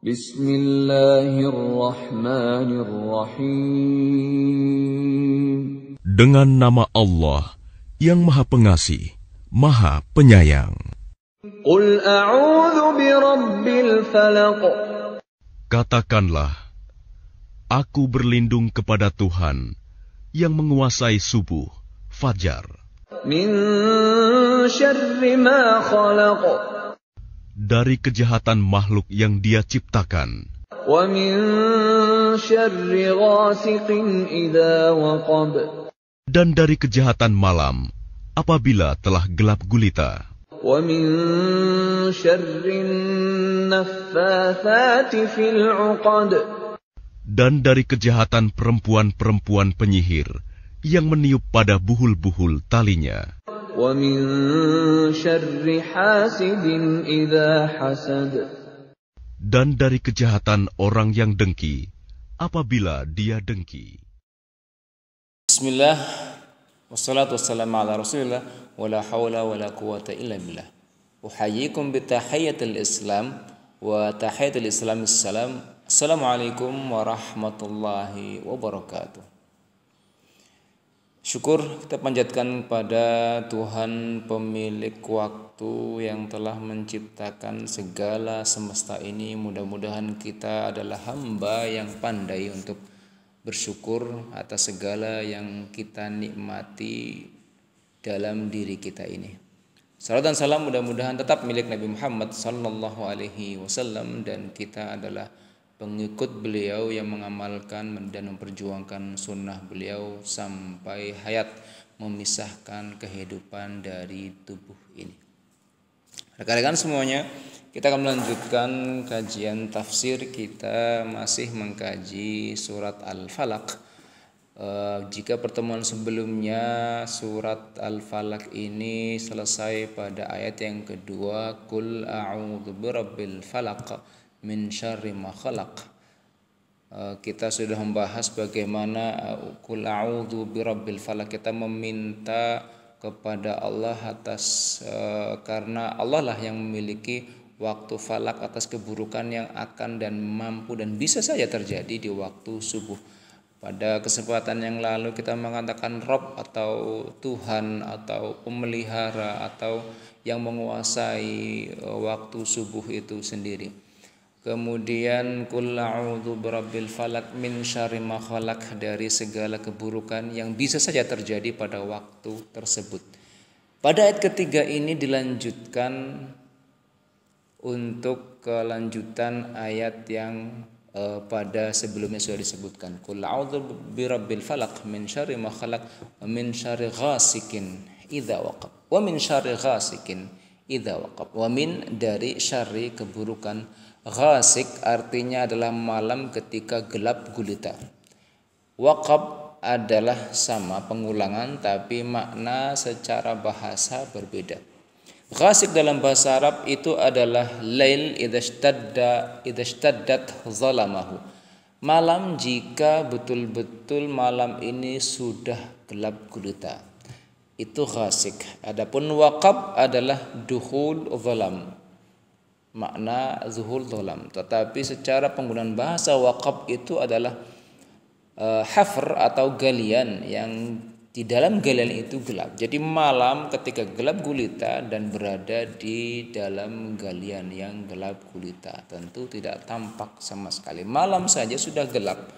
Bismillahirrahmanirrahim. Dengan nama Allah yang Maha Pengasih, Maha Penyayang. Katakanlah, aku berlindung kepada Tuhan yang menguasai subuh, fajar dari kejahatan makhluk yang Dia ciptakan. Dan dari kejahatan malam apabila telah gelap gulita. Dan dari kejahatan perempuan-perempuan penyihir yang meniup pada buhul-buhul talinya. ومن شر حاسد إذا حسد Dan dari kejahatan orang yang dengki, apabila dia dengki. Bismillah, wassalatu wassalamu ala rasulillah, wala hawla wala quwata illa billah. Uhayikum bitahiyatil islam, wa islam assalam. Assalamualaikum warahmatullahi wabarakatuh. Syukur kita panjatkan pada Tuhan pemilik waktu yang telah menciptakan segala semesta ini. Mudah-mudahan kita adalah hamba yang pandai untuk bersyukur atas segala yang kita nikmati dalam diri kita ini. Salam dan salam mudah-mudahan tetap milik Nabi Muhammad sallallahu alaihi wasallam dan kita adalah pengikut beliau yang mengamalkan dan memperjuangkan sunnah beliau sampai hayat memisahkan kehidupan dari tubuh ini. Rekan-rekan semuanya, kita akan melanjutkan kajian tafsir kita masih mengkaji surat Al-Falaq. E, jika pertemuan sebelumnya surat Al-Falaq ini selesai pada ayat yang kedua, Kul a'udzu birabbil falaq min syarri ma khalaq. Eh, kita sudah membahas bagaimana eh, qul a'udzu birabbil falaq. Kita meminta kepada Allah atas eh, karena Allah lah yang memiliki waktu falak atas keburukan yang akan dan mampu dan bisa saja terjadi di waktu subuh. Pada kesempatan yang lalu kita mengatakan Rob atau Tuhan atau pemelihara atau yang menguasai waktu subuh itu sendiri. Kemudian kul a'udzu birabbil falak min syarri ma dari segala keburukan yang bisa saja terjadi pada waktu tersebut. Pada ayat ketiga ini dilanjutkan untuk kelanjutan ayat yang uh, pada sebelumnya sudah disebutkan. Kul a'udzu birabbil falak min syarri ma min syarri ghasikin idza waqab wa min syarri ghasikin idza waqab. Wa min dari syarri keburukan ghasik artinya adalah malam ketika gelap gulita. Waqab adalah sama pengulangan tapi makna secara bahasa berbeda. Ghasik dalam bahasa Arab itu adalah lail idastadda idastaddat zalamahu. Malam jika betul-betul malam ini sudah gelap gulita itu khasik. Adapun wakab adalah duhul zalam. Makna zuhul zalam. Tetapi secara penggunaan bahasa wakab itu adalah uh, hafr atau galian yang di dalam galian itu gelap. Jadi malam ketika gelap gulita dan berada di dalam galian yang gelap gulita tentu tidak tampak sama sekali. Malam saja sudah gelap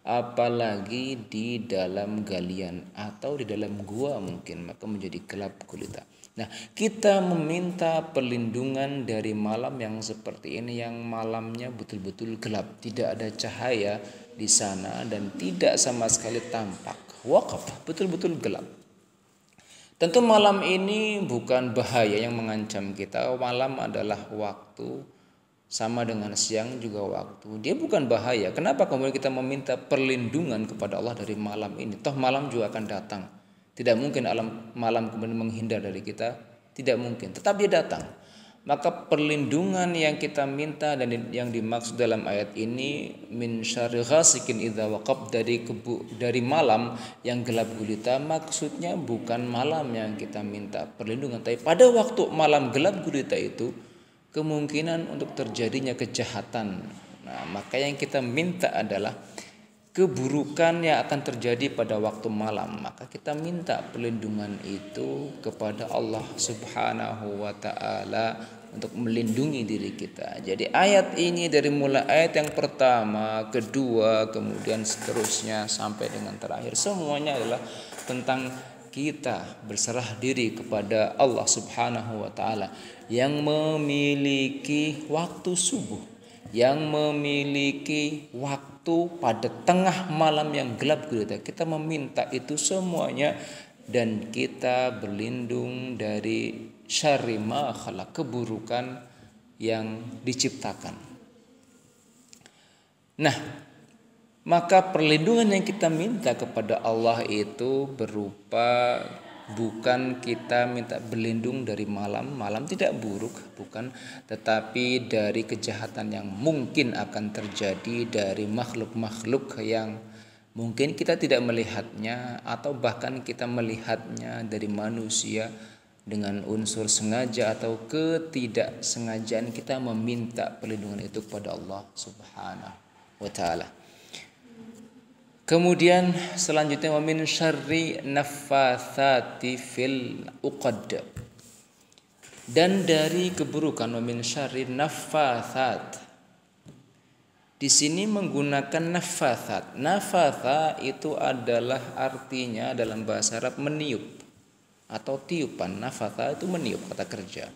apalagi di dalam galian atau di dalam gua mungkin maka menjadi gelap gulita. Nah, kita meminta perlindungan dari malam yang seperti ini yang malamnya betul-betul gelap, tidak ada cahaya di sana dan tidak sama sekali tampak. Wakaf betul-betul gelap. Tentu malam ini bukan bahaya yang mengancam kita, malam adalah waktu sama dengan siang juga waktu. Dia bukan bahaya. Kenapa kemudian kita meminta perlindungan kepada Allah dari malam ini? Toh malam juga akan datang. Tidak mungkin alam malam kemudian menghindar dari kita. Tidak mungkin. Tetap dia datang. Maka perlindungan yang kita minta dan yang dimaksud dalam ayat ini min syarri ghasikin idza waqab dari kebu, dari malam yang gelap gulita maksudnya bukan malam yang kita minta perlindungan tapi pada waktu malam gelap gulita itu kemungkinan untuk terjadinya kejahatan. Nah, maka yang kita minta adalah keburukan yang akan terjadi pada waktu malam. Maka kita minta perlindungan itu kepada Allah Subhanahu wa taala untuk melindungi diri kita. Jadi ayat ini dari mulai ayat yang pertama, kedua, kemudian seterusnya sampai dengan terakhir semuanya adalah tentang kita berserah diri kepada Allah Subhanahu wa taala yang memiliki waktu subuh, yang memiliki waktu pada tengah malam yang gelap gulita. Kita meminta itu semuanya dan kita berlindung dari syarri ma keburukan yang diciptakan. Nah, maka perlindungan yang kita minta kepada Allah itu berupa bukan kita minta berlindung dari malam, malam tidak buruk, bukan, tetapi dari kejahatan yang mungkin akan terjadi dari makhluk-makhluk yang mungkin kita tidak melihatnya atau bahkan kita melihatnya dari manusia dengan unsur sengaja atau ketidaksengajaan kita meminta perlindungan itu kepada Allah Subhanahu wa taala. Kemudian selanjutnya wamin syari naffatsati fil uqad. Dan dari keburukan wamin syari naffatsat. Di sini menggunakan nafathat nafatha itu adalah artinya dalam bahasa Arab meniup atau tiupan. nafatha itu meniup kata kerja.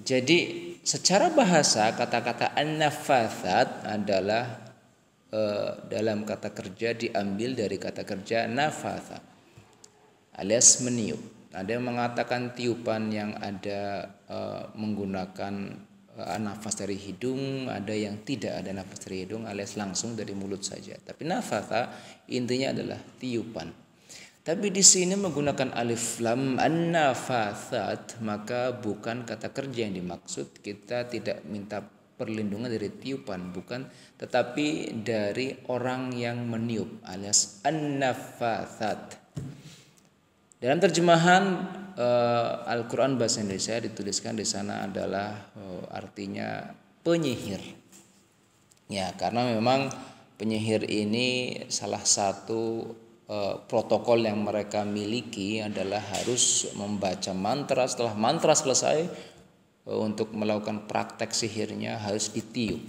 Jadi secara bahasa kata-kata an nafathat adalah Eh, dalam kata kerja diambil dari kata kerja nafatha alias meniup. Ada yang mengatakan tiupan yang ada eh, menggunakan eh, nafas dari hidung, ada yang tidak ada nafas dari hidung alias langsung dari mulut saja. Tapi nafatha intinya adalah tiupan. Tapi di sini menggunakan alif lam an maka bukan kata kerja yang dimaksud. Kita tidak minta perlindungan dari tiupan bukan tetapi dari orang yang meniup alias an Dalam terjemahan uh, Al-Qur'an bahasa Indonesia dituliskan di sana adalah uh, artinya penyihir. Ya, karena memang penyihir ini salah satu uh, protokol yang mereka miliki adalah harus membaca mantra setelah mantra selesai Eh, untuk melakukan praktek sihirnya harus ditiup.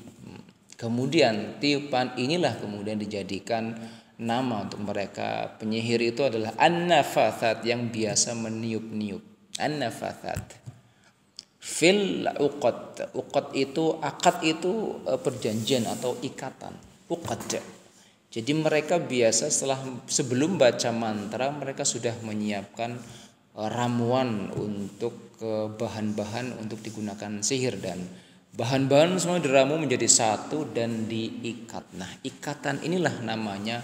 Kemudian tiupan inilah kemudian dijadikan nama untuk mereka. Penyihir itu adalah an yang biasa meniup-niup. An-nafathat. Fil uqad. Uqad itu akad itu eh, perjanjian atau ikatan. Uqad. Jadi mereka biasa setelah sebelum baca mantra mereka sudah menyiapkan Eh, ramuan untuk eh, bahan-bahan untuk digunakan sihir dan bahan-bahan semua diramu menjadi satu dan diikat. Nah, ikatan inilah namanya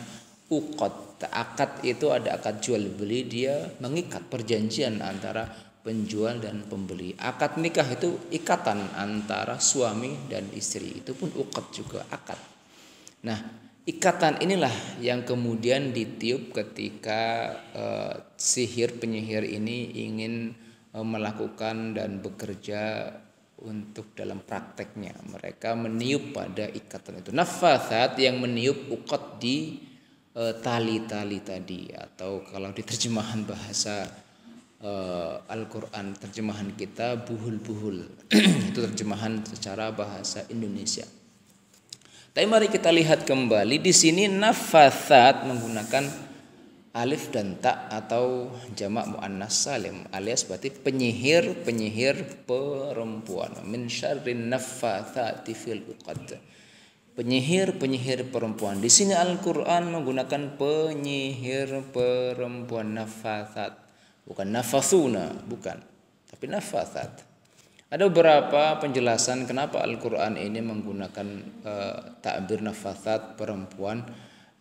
ukot. Akad itu ada akad jual beli dia mengikat perjanjian antara penjual dan pembeli. Akad nikah itu ikatan antara suami dan istri. Itu pun ukot juga akad. Nah, ikatan inilah yang kemudian ditiup ketika uh, sihir penyihir ini ingin uh, melakukan dan bekerja untuk dalam prakteknya mereka meniup pada ikatan itu nafasat yang meniup ukat di eh, tali-tali uh, tadi atau kalau di terjemahan bahasa uh, Al-Qur'an terjemahan kita buhul-buhul itu terjemahan secara bahasa Indonesia tapi mari kita lihat kembali di sini nafathat menggunakan alif dan tak atau jamak muannas salim alias berarti penyihir-penyihir perempuan. Min syarrin nafathati fil uqad. Penyihir-penyihir perempuan. Di sini Al-Qur'an menggunakan penyihir perempuan nafathat. Bukan nafasuna, bukan. Tapi nafathat. Ada beberapa penjelasan kenapa Al-Quran ini menggunakan e, eh, takbir nafathat perempuan.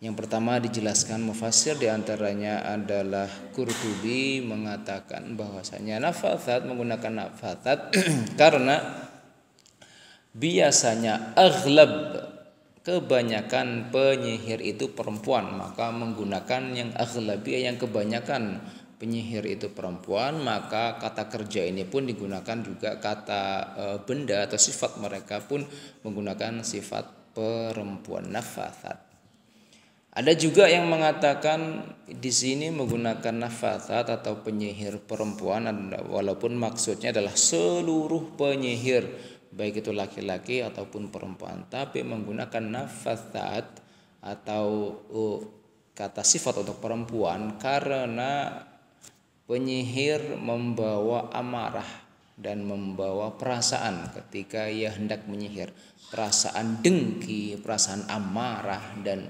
Yang pertama dijelaskan mufasir diantaranya adalah Qurtubi mengatakan bahwasanya nafathat menggunakan nafathat karena biasanya aghlab kebanyakan penyihir itu perempuan maka menggunakan yang aghlabiyah yang kebanyakan penyihir itu perempuan, maka kata kerja ini pun digunakan juga kata e, benda atau sifat mereka pun menggunakan sifat perempuan nafasat. Ada juga yang mengatakan di sini menggunakan nafasat atau penyihir perempuan walaupun maksudnya adalah seluruh penyihir baik itu laki-laki ataupun perempuan tapi menggunakan nafasat atau uh, kata sifat untuk perempuan karena penyihir membawa amarah dan membawa perasaan ketika ia hendak menyihir, perasaan dengki, perasaan amarah dan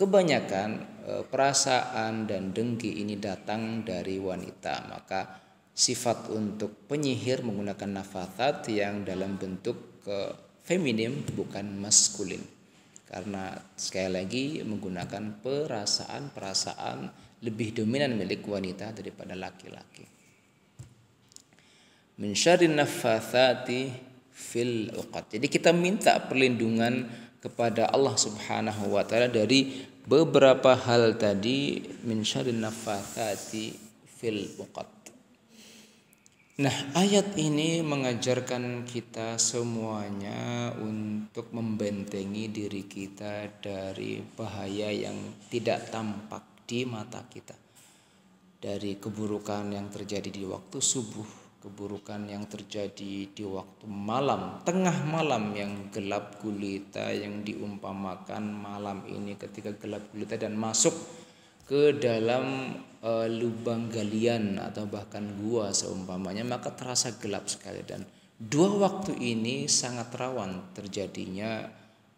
kebanyakan e, perasaan dan dengki ini datang dari wanita. Maka sifat untuk penyihir menggunakan nafathat yang dalam bentuk e, feminim bukan maskulin karena sekali lagi menggunakan perasaan-perasaan lebih dominan milik wanita daripada laki-laki. Min syarrin fil uqad. Jadi kita minta perlindungan kepada Allah Subhanahu wa taala dari beberapa hal tadi min syarrin fil uqat. Nah, ayat ini mengajarkan kita semuanya untuk membentengi diri kita dari bahaya yang tidak tampak di mata kita. Dari keburukan yang terjadi di waktu subuh, keburukan yang terjadi di waktu malam, tengah malam yang gelap gulita yang diumpamakan malam ini ketika gelap gulita dan masuk ke dalam e, lubang galian atau bahkan gua seumpamanya maka terasa gelap sekali dan dua waktu ini sangat rawan terjadinya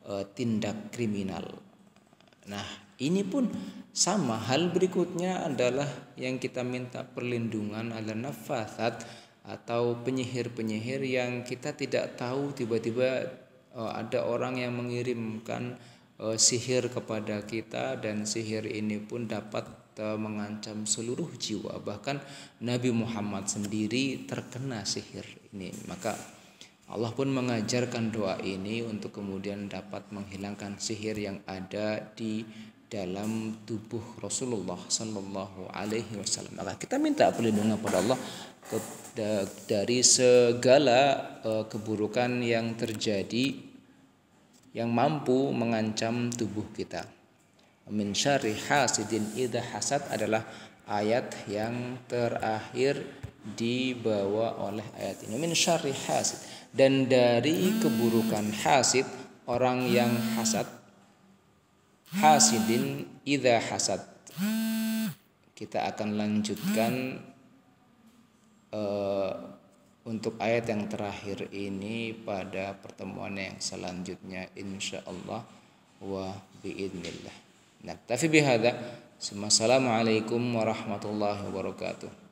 e, tindak kriminal. Nah, ini pun sama hal berikutnya adalah yang kita minta perlindungan adalah nafasat atau penyihir-penyihir yang kita tidak tahu tiba-tiba e, ada orang yang mengirimkan Eh, sihir kepada kita dan sihir ini pun dapat eh, mengancam seluruh jiwa bahkan Nabi Muhammad sendiri terkena sihir ini maka Allah pun mengajarkan doa ini untuk kemudian dapat menghilangkan sihir yang ada di dalam tubuh Rasulullah Sallallahu Alaihi Wasallam. Maka kita minta perlindungan kepada Allah dari segala eh, keburukan yang terjadi yang mampu mengancam tubuh kita. Min syarri hasidin idha hasad adalah ayat yang terakhir dibawa oleh ayat ini. Min syarri hasid dan dari keburukan hasid orang yang hasad hasidin idha hasad kita akan lanjutkan uh, untuk ayat yang terakhir ini pada pertemuan yang selanjutnya insyaallah Allah wa biidnillah. Nah, tapi bihada. Assalamualaikum warahmatullahi wabarakatuh.